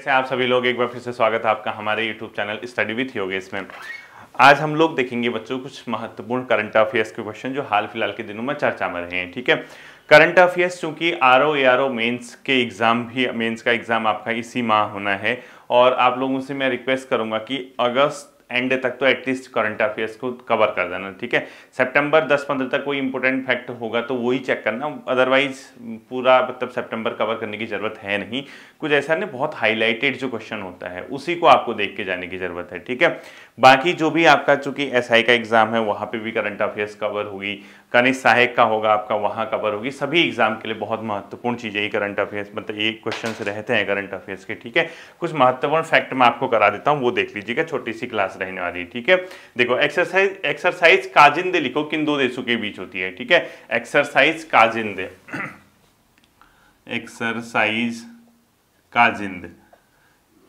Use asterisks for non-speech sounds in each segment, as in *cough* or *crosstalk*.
कैसे आप सभी लोग एक बार फिर से स्वागत है आपका हमारे YouTube चैनल स्टडी विथ योग में आज हम लोग देखेंगे बच्चों कुछ महत्वपूर्ण करंट अफेयर्स के क्वेश्चन जो हाल फिलहाल के दिनों में चर्चा में रहे हैं ठीक है करंट अफेयर्स चूंकि R O A R O mains के एग्ज़ाम भी मेन्स का एग्ज़ाम आपका इसी माह होना है और आप लोगों से मैं रिक्वेस्ट करूंगा कि अगस्त एंड तक तो एटलीस्ट करंट अफेयर्स को कवर कर देना ठीक है सितंबर 10-15 तक कोई इंपॉर्टेंट फैक्ट होगा तो वही चेक करना अदरवाइज पूरा मतलब सितंबर कवर करने की ज़रूरत है नहीं कुछ ऐसा नहीं बहुत हाईलाइटेड जो क्वेश्चन होता है उसी को आपको देख के जाने की ज़रूरत है ठीक है बाकी जो भी आपका चूंकि एस का एग्ज़ाम है वहां पे भी करंट अफेयर्स कवर होगी कनिष सहायक का होगा आपका वहां कवर होगी सभी एग्ज़ाम के लिए बहुत महत्वपूर्ण चीज़ें ये करंट अफेयर्स मतलब ये क्वेश्चन रहते हैं करंट अफेयर्स के ठीक है कुछ महत्वपूर्ण फैक्ट मैं आपको करा देता हूँ वो देख लीजिएगा छोटी सी क्लास रहने वाली है ठीक है देखो एक्सरसाइज एक्सरसाइज काजिंदे लिखो किन दो देशों के बीच होती है ठीक है एक्सरसाइज काजिंदे एक्सरसाइज *clears throat* काजिंदे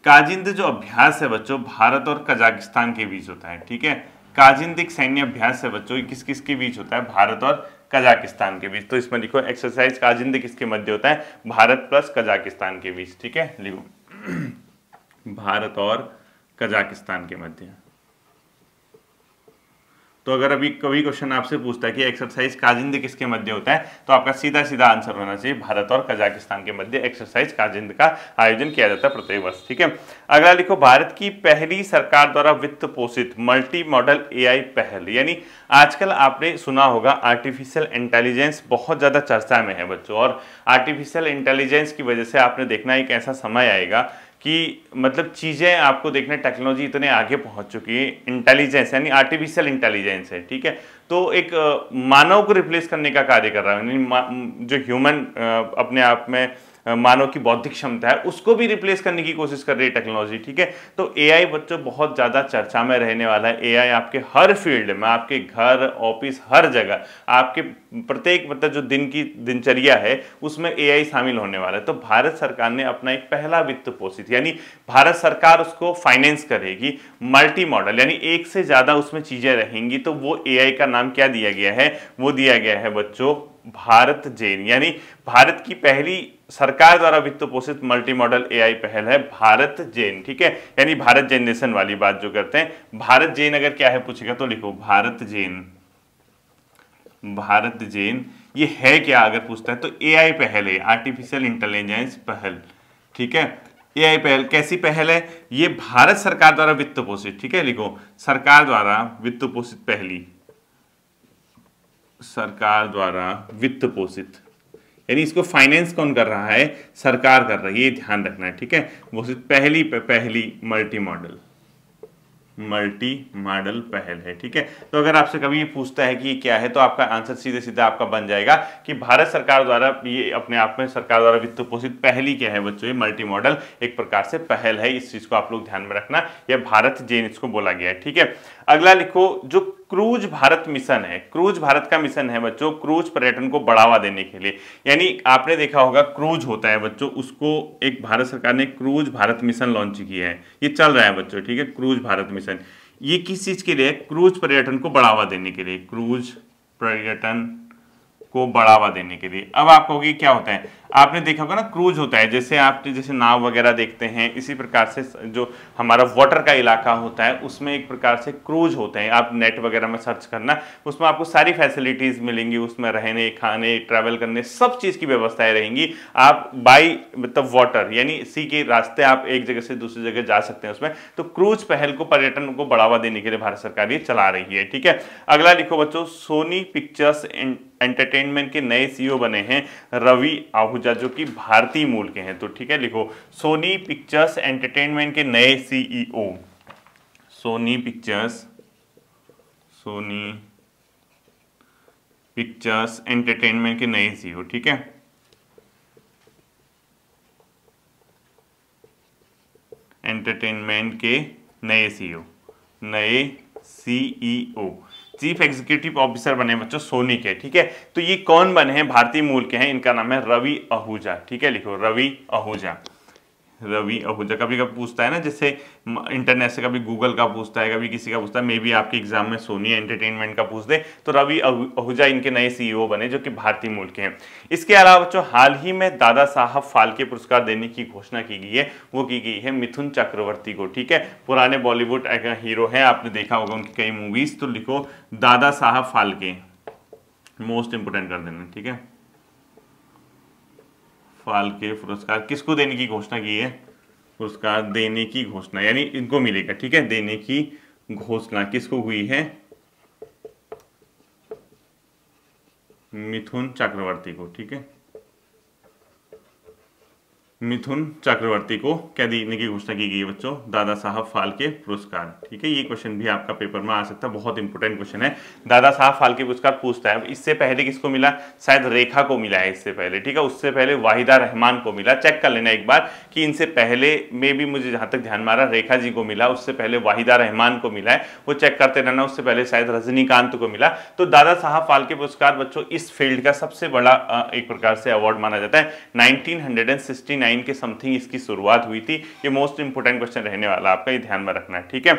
काजिंद जो अभ्यास है बच्चों भारत और कजाकिस्तान के बीच होता है ठीक है एक सैन्य अभ्यास है बच्चों किस किस के बीच होता है भारत और कजाकिस्तान के बीच तो इसमें लिखो एक्सरसाइज काजिंद किसके मध्य होता है भारत प्लस कजाकिस्तान के बीच ठीक है लिखो *clears throat* भारत और कजाकिस्तान के मध्य तो अगर अभी कभी क्वेश्चन आपसे पूछता है कि एक्सरसाइज काजिंद किसके मध्य होता है तो आपका सीधा सीधा आंसर होना चाहिए भारत और कजाकिस्तान के मध्य एक्सरसाइज काजिंद का आयोजन किया जाता है प्रत्येक वर्ष ठीक है अगला लिखो भारत की पहली सरकार द्वारा वित्त पोषित मल्टी मॉडल ए पहल यानी आजकल आपने सुना होगा आर्टिफिशियल इंटेलिजेंस बहुत ज़्यादा चर्चा में है बच्चों और आर्टिफिशियल इंटेलिजेंस की वजह से आपने देखना एक ऐसा समय आएगा कि मतलब चीज़ें आपको देखना टेक्नोलॉजी इतने आगे पहुंच चुकी है इंटेलिजेंस यानी आर्टिफिशियल इंटेलिजेंस है ठीक है तो एक मानव को रिप्लेस करने का कार्य कर रहा है जो ह्यूमन अपने आप में मानव की बौद्धिक क्षमता है उसको भी रिप्लेस करने की कोशिश कर रही है टेक्नोलॉजी ठीक है तो एआई बच्चों बहुत ज़्यादा चर्चा में रहने वाला है एआई आपके हर फील्ड में आपके घर ऑफिस हर जगह आपके प्रत्येक मतलब जो दिन की दिनचर्या है उसमें एआई शामिल होने वाला है तो भारत सरकार ने अपना एक पहला वित्त पोषित यानी भारत सरकार उसको फाइनेंस करेगी मल्टी मॉडल यानी एक से ज़्यादा उसमें चीज़ें रहेंगी तो वो ए का नाम क्या दिया गया है वो दिया गया है बच्चों भारत जैन यानी भारत की पहली सरकार द्वारा वित्त पोषित मल्टी मॉडल ए पहल है भारत जैन ठीक है यानी भारत जैन नेशन वाली बात जो करते हैं भारत जैन अगर क्या है पूछेगा तो लिखो भारत जैन भारत जैन ये है क्या अगर पूछता है तो आई पहल है आर्टिफिशियल इंटेलिजेंस पहल ठीक है आई पहल कैसी पहल है ये भारत सरकार द्वारा वित्त पोषित ठीक है लिखो सरकार द्वारा वित्त पोषित पहली सरकार द्वारा वित्त पोषित यानी इसको फाइनेंस कौन कर रहा है सरकार कर रही है ये ध्यान रखना है ठीक है वो पहली पहली मल्टी मॉडल मल्टी मॉडल पहल है ठीक है तो अगर आपसे कभी ये पूछता है कि ये क्या है तो आपका आंसर सीधे सीधा आपका बन जाएगा कि भारत सरकार द्वारा ये अपने आप में सरकार द्वारा वित्त पोषित पहली क्या है बच्चों ये मल्टी मॉडल एक प्रकार से पहल है इस चीज को आप लोग ध्यान में रखना यह भारत जैन इसको बोला गया है ठीक है अगला लिखो जो क्रूज भारत मिशन है क्रूज भारत का मिशन है बच्चों क्रूज पर्यटन को बढ़ावा देने के लिए यानी आपने देखा होगा क्रूज होता है बच्चों उसको एक भारत सरकार ने क्रूज भारत मिशन लॉन्च किया है ये चल रहा है बच्चों ठीक है क्रूज भारत मिशन ये किस चीज़ के लिए क्रूज पर्यटन को बढ़ावा देने के लिए क्रूज पर्यटन को बढ़ावा देने के लिए अब आप कहोगे क्या होता है आपने देखा होगा ना क्रूज होता है जैसे आप जैसे नाव वगैरह देखते हैं इसी प्रकार से जो हमारा वाटर का इलाका होता है उसमें एक प्रकार से क्रूज होते हैं आप नेट वगैरह में सर्च करना उसमें आपको सारी फैसिलिटीज़ मिलेंगी उसमें रहने खाने ट्रैवल करने सब चीज़ की व्यवस्थाएं रहेंगी आप बाई मतलब वाटर यानी सी के रास्ते आप एक जगह से दूसरी जगह जा सकते हैं उसमें तो क्रूज पहल को पर्यटन को बढ़ावा देने के लिए भारत सरकार ये चला रही है ठीक है अगला लिखो बच्चों सोनी पिक्चर्स एंड एंटरटेनमेंट के नए सीईओ e बने हैं रवि आहूजा जो कि भारतीय मूल के हैं तो ठीक है लिखो सोनी पिक्चर्स एंटरटेनमेंट के नए CEO Sony pictures Sony pictures entertainment के नए सीईओ e ठीक है एंटरटेनमेंट के नए सीईओ e नए सीईओ चीफ एग्जीक्यूटिव ऑफिसर बने बच्चों सोनी के ठीक है तो ये कौन बने हैं भारतीय मूल के हैं इनका नाम है रवि आहूजा ठीक है लिखो रवि आहूजा रवि आहूजा कभी कभी पूछता है ना जैसे इंटरनेट से कभी गूगल का पूछता है कभी किसी का पूछता है मे बी आपके एग्जाम में सोनी एंटरटेनमेंट का पूछ दे तो रवि आहूजा इनके नए सीईओ बने जो कि भारतीय मूल के हैं इसके अलावा जो हाल ही में दादा साहब फाल्के पुरस्कार देने की घोषणा की गई है वो की गई है मिथुन चक्रवर्ती को ठीक है पुराने बॉलीवुड हीरो हैं आपने देखा होगा उनकी कई मूवीज तो लिखो दादा साहब फाल्के मोस्ट इंपोर्टेंट कर देना ठीक है फालके पुरस्कार किसको देने की घोषणा की है पुरस्कार देने की घोषणा यानी इनको मिलेगा ठीक है देने की घोषणा किसको हुई है मिथुन चक्रवर्ती को ठीक है मिथुन चक्रवर्ती को क्या देने की घोषणा की गई है बच्चों दादा साहब फालके पुरस्कार ठीक है ये क्वेश्चन भी आपका पेपर में आ सकता है बहुत इंपॉर्टेंट क्वेश्चन है दादा साहब फालके पुरस्कार पूछता है इससे पहले किसको मिला शायद रेखा को मिला है इससे पहले ठीक है उससे पहले वाहिदा रहमान को मिला चेक कर लेना एक बार कि इनसे पहले में भी मुझे जहाँ तक ध्यान मारा रेखा जी को मिला उससे पहले वाहिदा रहमान को मिला है वो चेक करते रहना उससे पहले शायद रजनीकांत को मिला तो दादा साहब फालके पुरस्कार बच्चों इस फील्ड का सबसे बड़ा एक प्रकार से अवार्ड माना जाता है नाइनटीन नाइन के समथिंग इसकी शुरुआत हुई थी ये मोस्ट इंपॉर्टेंट क्वेश्चन रहने वाला आपका ये ध्यान में रखना है ठीक है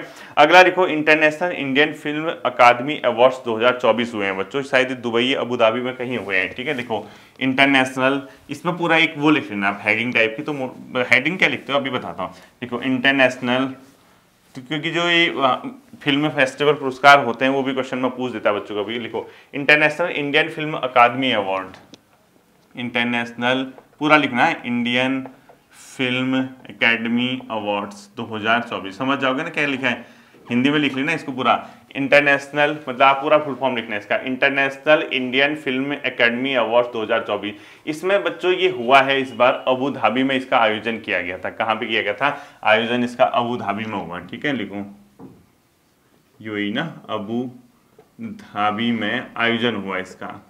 अगला देखो international Indian film academy awards 2024 हुए हैं बच्चों शायद दुबई अबूधाबी में कहीं हुए हैं ठीक है देखो इंटरनेशनल इसमें पूरा एक वो लिख लेना आप हैडिंग टाइप की तो हैडिंग क्या लिखते हो अभी बताता हूँ देखो इंटरनेशनल तो क्योंकि जो ये फिल्म फेस्टिवल पुरस्कार होते हैं वो भी क्वेश्चन में पूछ देता है बच्चों को भी लिखो international Indian film academy award international पूरा लिखना है इंडियन फिल्म एकेडमी अवार्ड्स 2024 समझ जाओगे ना क्या लिखा है हिंदी में लिख लेना इसको पूरा इंटरनेशनल मतलब आप पूरा फुल फॉर्म लिखना है इसका international Indian film academy awards 2024 इसमें बच्चों ये हुआ है इस बार अबू धाबी में इसका आयोजन किया गया था कहाँ पे किया गया था आयोजन इसका अबू धाबी में हुआ ठीक है लिखूँ यू ना अबू धाबी में आयोजन हुआ इसका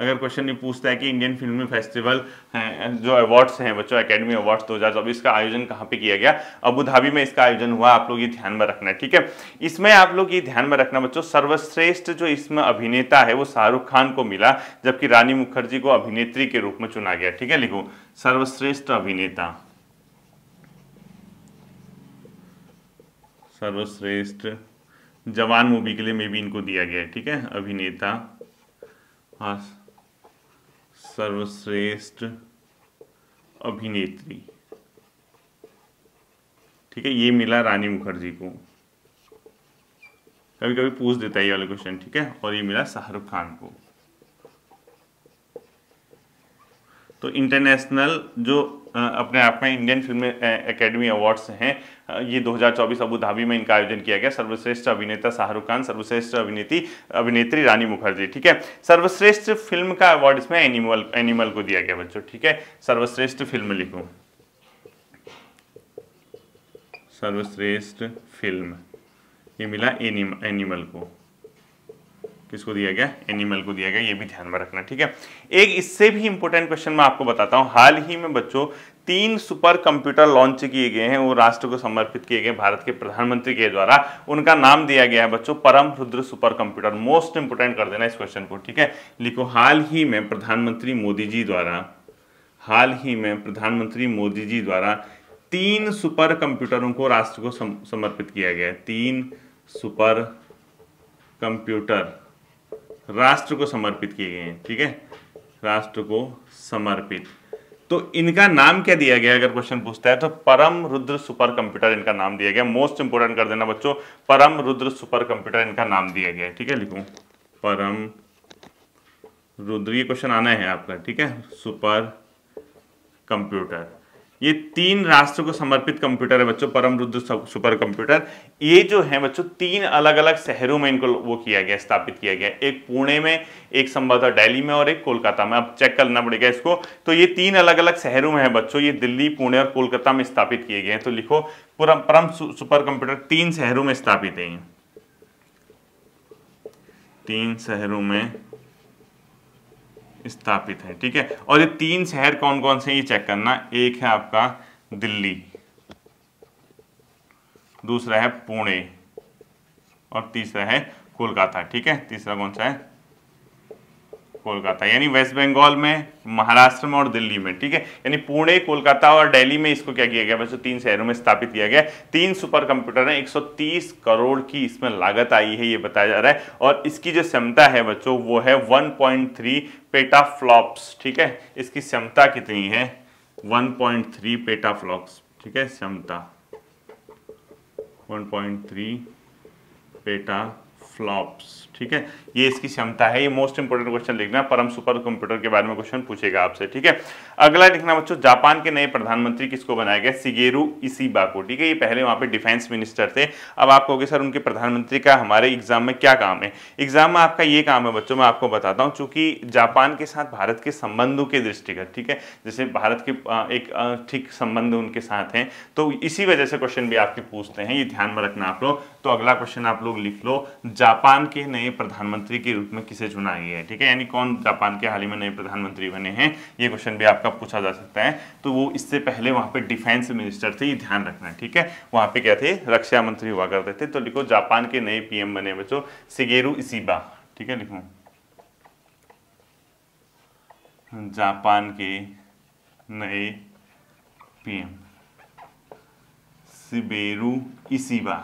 अगर क्वेश्चन ये पूछता है कि इंडियन फिल्म फेस्टिवल जो अवार्ड्स हैं बच्चों एकेडमी अवार्ड्स 2024 का आयोजन कहाँ पे किया गया अबू धाबी में इसका आयोजन हुआ आप लोग ये ध्यान में रखना ठीक है इसमें आप लोग ये ध्यान में रखना बच्चों सर्वश्रेष्ठ जो इसमें अभिनेता है वो शाहरुख खान को मिला जबकि रानी मुखर्जी को अभिनेत्री के रूप में चुना गया ठीक है लिखो सर्वश्रेष्ठ अभिनेता सर्वश्रेष्ठ जवान मूवी के लिए मे भी इनको दिया गया ठीक है अभिनेता हाँ सर्वश्रेष्ठ अभिनेत्री ठीक है ये मिला रानी मुखर्जी को कभी कभी पूछ देता है ये वाला क्वेश्चन ठीक है और ये मिला शाहरुख खान को तो इंटरनेशनल जो अपने आप में इंडियन फिल्म एकेडमी अवार्ड्स हैं ये 2024 अबू धाबी में इनका आयोजन किया गया सर्वश्रेष्ठ अभिनेता शाहरुख खान सर्वश्रेष्ठ अभिनेत्री अभिनेत्री रानी मुखर्जी ठीक है सर्वश्रेष्ठ फिल्म का अवार्ड इसमें एनिमल एनिमल को दिया गया बच्चों ठीक है सर्वश्रेष्ठ फिल्म लिखो सर्वश्रेष्ठ फिल्म ये मिला एनिम, एनिमल को किसको दिया गया एनिमल को दिया गया ये भी ध्यान में रखना ठीक है एक इससे भी इंपॉर्टेंट क्वेश्चन मैं आपको बताता हूँ हाल ही में बच्चों तीन सुपर कंप्यूटर लॉन्च किए गए हैं वो राष्ट्र को समर्पित किए गए भारत के प्रधानमंत्री के द्वारा उनका नाम दिया गया है बच्चों Param Rudra supercomputer most important कर देना इस क्वेश्चन को ठीक है लिखो हाल ही में प्रधानमंत्री मोदी जी द्वारा हाल ही में प्रधानमंत्री मोदी जी द्वारा तीन सुपर कंप्यूटरों को राष्ट्र को समर्पित किया गया है तीन सुपर कंप्यूटर राष्ट्र को समर्पित किए गए हैं ठीक है राष्ट्र को समर्पित तो इनका नाम क्या दिया गया अगर क्वेश्चन पूछता है तो परम रुद्र सुपर कंप्यूटर इनका नाम दिया गया मोस्ट इंपोर्टेंट कर देना बच्चों परम रुद्र सुपर कंप्यूटर इनका नाम दिया गया ठीक है लिखो परम रुद्र ये क्वेश्चन आना है आपका ठीक है सुपर कंप्यूटर ये तीन राष्ट्र को समर्पित कंप्यूटर है बच्चों परम रुद्र सुपर कंप्यूटर ये जो है बच्चों तीन अलग अलग शहरों में इनको वो किया गया स्थापित किया गया एक पुणे में एक संभवतः दिल्ली में और एक कोलकाता में अब चेक करना पड़ेगा इसको तो ये तीन अलग अलग शहरों में है बच्चों ये दिल्ली पुणे और कोलकाता में स्थापित किए गए हैं तो लिखो पूरा परम सुपर कंप्यूटर तीन शहरों में स्थापित है तीन शहरों में स्थापित है ठीक है और ये तीन शहर कौन कौन से ये चेक करना एक है आपका दिल्ली दूसरा है पुणे और तीसरा है कोलकाता ठीक है तीसरा कौन सा है कोलकाता यानी वेस्ट बंगाल में महाराष्ट्र में और दिल्ली में ठीक है यानी पुणे कोलकाता और दिल्ली में इसको क्या किया गया बच्चों तीन शहरों में स्थापित किया गया तीन सुपर कंप्यूटर है 130 करोड़ की इसमें लागत आई है ये बताया जा रहा है और इसकी जो क्षमता है बच्चों वो है वन पॉइंट ठीक है इसकी क्षमता कितनी है वन पॉइंट ठीक है क्षमता 1.3 पेटा फ्लॉप्स ठीक है ये इसकी क्षमता है ये मोस्ट इंपोर्टेंट क्वेश्चन लिखना परम सुपर कंप्यूटर के बारे में क्वेश्चन पूछेगा आपसे ठीक है अगला लिखना बच्चों जापान के नए प्रधानमंत्री किसको बनाया गया सिगेरू इसी को ठीक है ये पहले वहां पे डिफेंस मिनिस्टर थे अब आप कहोगे सर उनके प्रधानमंत्री का हमारे एग्जाम में क्या काम है एग्जाम में आपका ये काम है बच्चों मैं आपको बताता हूँ चूंकि जापान के साथ भारत के संबंधों के दृष्टिगत ठीक है जैसे भारत के एक ठीक संबंध उनके साथ हैं तो इसी वजह से क्वेश्चन भी आपके पूछते हैं ये ध्यान में रखना आप लोग तो अगला क्वेश्चन आप लोग लिख लो जापान के नए प्रधानमंत्री के रूप में किसे चुना गया है ठीक है यानी कौन जापान के हाल ही में नए प्रधानमंत्री बने हैं ये क्वेश्चन भी आपका पूछा जा सकता है तो वो इससे पहले वहाँ पे डिफेंस मिनिस्टर थे ये ध्यान रखना है ठीक है वहाँ पे क्या थे रक्षा मंत्री हुआ करते थे तो लिखो जापान के नए पीएम बने बच्चों सिगेरु इसीबा ठीक है लिखो जापान के नए पीएम सिबेरु इसीबा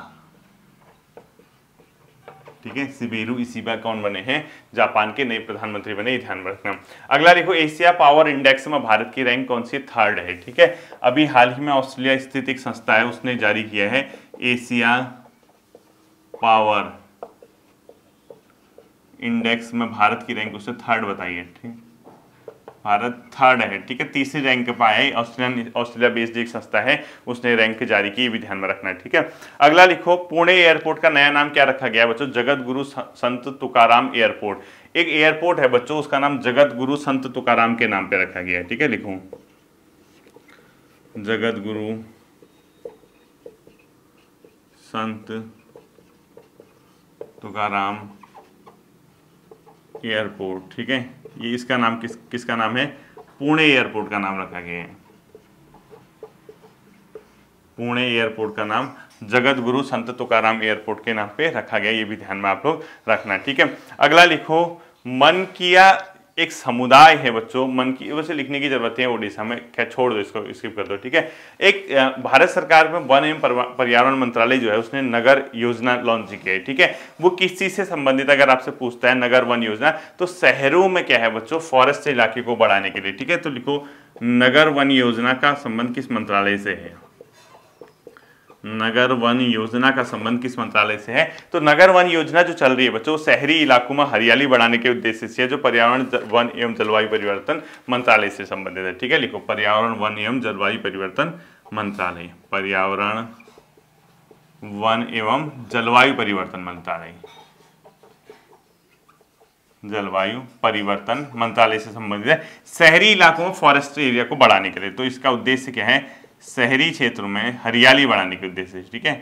ठीक है सिबेरू इसीबा कौन बने हैं जापान के नए प्रधानमंत्री बने ध्यान में रखना अगला देखो एशिया पावर इंडेक्स में भारत की रैंक कौन सी थर्ड है ठीक है अभी हाल ही में ऑस्ट्रेलिया स्थित एक संस्था है उसने जारी किया है एशिया पावर इंडेक्स में भारत की रैंक उसे थर्ड बताइए ठीक भारत थर्ड है ठीक है तीसरी रैंक पे है ऑस्ट्रेलियन ऑस्ट्रेलिया बेस्ड एक संस्था है उसने रैंक जारी की भी ध्यान में रखना है ठीक है अगला लिखो पुणे एयरपोर्ट का नया नाम क्या रखा गया है बच्चों जगत गुरु संत तुकाराम एयरपोर्ट एक एयरपोर्ट है बच्चों उसका नाम जगत गुरु संत तुकाराम के नाम पर रखा गया है ठीक है लिखो जगत गुरु संत तुकाराम एयरपोर्ट ठीक है ये इसका नाम किस किसका नाम है पुणे एयरपोर्ट का नाम रखा गया है पुणे एयरपोर्ट का नाम जगत गुरु संत तुकाराम एयरपोर्ट के नाम पे रखा गया ये भी ध्यान में आप लोग रखना ठीक है अगला लिखो मन किया एक समुदाय है बच्चों मन की वैसे लिखने की जरूरत है ओडिशा में क्या छोड़ दो इसको स्किप कर दो ठीक है एक भारत सरकार में वन एवं पर्यावरण मंत्रालय जो है उसने नगर योजना लॉन्च की है ठीक है वो किस चीज़ से संबंधित अगर आपसे पूछता है नगर वन योजना तो शहरों में क्या है बच्चों फॉरेस्ट इलाके को बढ़ाने के लिए ठीक है तो लिखो नगर वन योजना का संबंध किस मंत्रालय से है नगर वन योजना का संबंध किस मंत्रालय से है तो नगर वन योजना जो चल रही है बच्चों शहरी इलाकों में हरियाली बढ़ाने के उद्देश्य से है जो पर्यावरण वन एवं जलवायु परिवर्तन मंत्रालय से संबंधित है ठीक है लिखो पर्यावरण वन एवं जलवायु परिवर्तन मंत्रालय पर्यावरण वन एवं जलवायु परिवर्तन मंत्रालय जलवायु परिवर्तन मंत्रालय से संबंधित है शहरी इलाकों में फॉरेस्ट एरिया को बढ़ाने के लिए तो इसका उद्देश्य क्या है शहरी क्षेत्रों में हरियाली बढ़ाने के उद्देश्य से ठीक है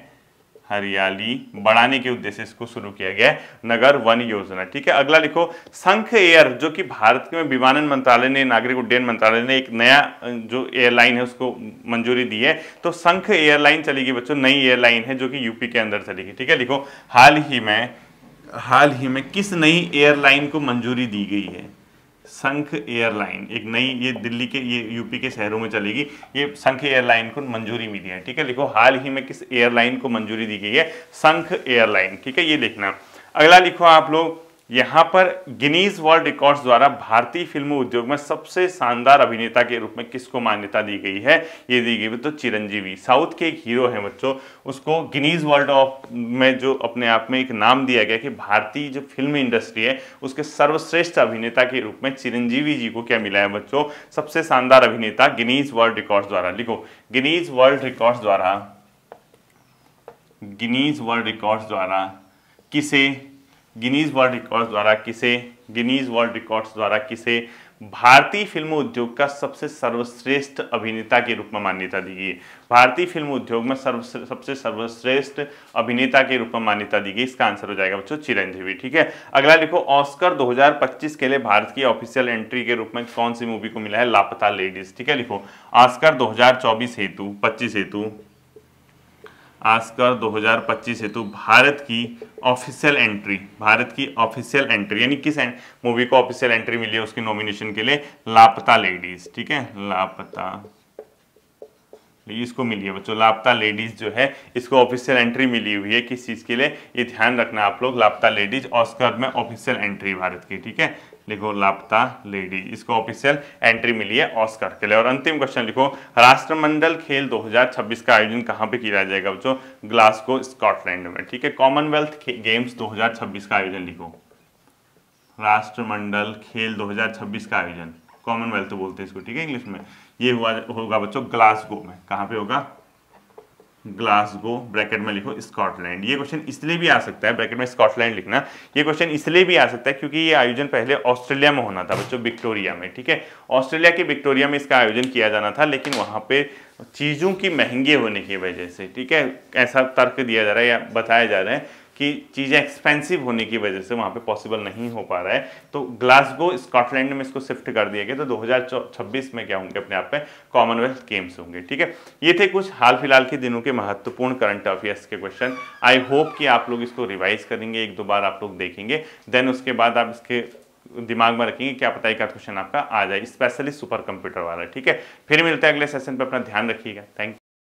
हरियाली बढ़ाने के उद्देश्य इसको शुरू किया गया है नगर वन योजना ठीक है अगला लिखो संख एयर जो कि भारत में विमानन मंत्रालय ने नागरिक उड्डयन मंत्रालय ने एक नया जो एयरलाइन है उसको मंजूरी दी है तो संख एयरलाइन चलेगी बच्चों नई एयरलाइन है जो कि यूपी के अंदर चलेगी ठीक है लिखो हाल ही में हाल ही में किस नई एयरलाइन को मंजूरी दी गई है संख एयरलाइन एक नई ये दिल्ली के ये यूपी के शहरों में चलेगी ये संख एयरलाइन को मंजूरी मिली है ठीक है लिखो हाल ही में किस एयरलाइन को मंजूरी दी गई है संख एयरलाइन ठीक है ये देखना अगला लिखो आप लोग यहाँ पर गिनीज वर्ल्ड रिकॉर्ड्स द्वारा भारतीय फिल्म उद्योग में सबसे शानदार अभिनेता के रूप में किसको मान्यता दी गई है ये दी गई तो चिरंजीवी साउथ के एक हीरो हैं बच्चों उसको गिनीज वर्ल्ड ऑफ में जो अपने आप में एक नाम दिया गया कि भारतीय जो फिल्म इंडस्ट्री है उसके सर्वश्रेष्ठ अभिनेता के रूप में चिरंजीवी जी को क्या मिला है बच्चों सबसे शानदार अभिनेता गिनीज वर्ल्ड रिकॉर्ड्स द्वारा लिखो गिनीज वर्ल्ड रिकॉर्ड्स द्वारा गिनीज वर्ल्ड रिकॉर्ड्स द्वारा किसे गिनीज वर्ल्ड रिकॉर्ड्स द्वारा किसे गिनीज वर्ल्ड रिकॉर्ड्स द्वारा किसे भारतीय फिल्म उद्योग का सबसे सर्वश्रेष्ठ अभिनेता के रूप में मान्यता दी गई है भारतीय फिल्म उद्योग में सर्व सबसे सर्वश्रेष्ठ अभिनेता के रूप में मान्यता दी गई इसका आंसर हो जाएगा बच्चों चिरंजीवी ठीक है अगला लिखो ऑस्कर 2025 के लिए भारत की ऑफिशियल एंट्री के रूप में कौन सी मूवी को मिला है लापता लेडीज ठीक है लिखो ऑस्कर दो हेतु पच्चीस हेतु आस्कर 2025 हेतु भारत की ऑफिशियल एंट्री भारत की ऑफिशियल एंट्री यानी किस मूवी को ऑफिशियल एंट्री मिली है उसकी नॉमिनेशन के लिए लापता लेडीज ठीक है लापता इसको मिली है बच्चों लापता लेडीज जो है इसको ऑफिशियल एंट्री मिली हुई है किस चीज़ के लिए ये ध्यान रखना आप लोग लापता लेडीज ऑस्कर में ऑफिशियल एंट्री भारत की ठीक है लिखो लापता लेडी इसको ऑफिशियल एंट्री मिली है ऑस्कर के लिए और अंतिम क्वेश्चन लिखो राष्ट्रमंडल खेल 2026 का आयोजन कहाँ पे किया जाएगा बच्चों ग्लास्को स्कॉटलैंड में ठीक है कॉमनवेल्थ गेम्स 2026 का आयोजन लिखो राष्ट्रमंडल खेल 2026 का आयोजन कॉमनवेल्थ बोलते हैं इसको ठीक है इंग्लिश में ये हुआ होगा बच्चों ग्लासगो में कहाँ पे होगा ग्लासगो ब्रैकेट में लिखो स्कॉटलैंड ये क्वेश्चन इसलिए भी आ सकता है ब्रैकेट में स्कॉटलैंड लिखना ये क्वेश्चन इसलिए भी आ सकता है क्योंकि ये आयोजन पहले ऑस्ट्रेलिया में होना था बच्चों विक्टोरिया में ठीक है ऑस्ट्रेलिया के विक्टोरिया में इसका आयोजन किया जाना था लेकिन वहाँ पर चीज़ों की महंगे होने की वजह से ठीक है ऐसा तर्क दिया जा रहा है या बताया जा रहा है कि चीज़ें एक्सपेंसिव होने की वजह से वहाँ पे पॉसिबल नहीं हो पा रहा है तो ग्लासगो स्कॉटलैंड में इसको शिफ्ट कर दिया गया तो 2026 में क्या होंगे अपने आप में कॉमनवेल्थ गेम्स होंगे ठीक है ये थे कुछ हाल फिलहाल के दिनों के महत्वपूर्ण करंट अफेयर्स के क्वेश्चन आई होप कि आप लोग इसको रिवाइज करेंगे एक दो बार आप लोग देखेंगे देन उसके बाद आप इसके दिमाग में रखेंगे क्या पता एक क्या क्वेश्चन आपका आ जाए स्पेशली सुपर कंप्यूटर वाला ठीक है फिर मिलते हैं अगले सेशन पर अपना ध्यान रखिएगा थैंक यू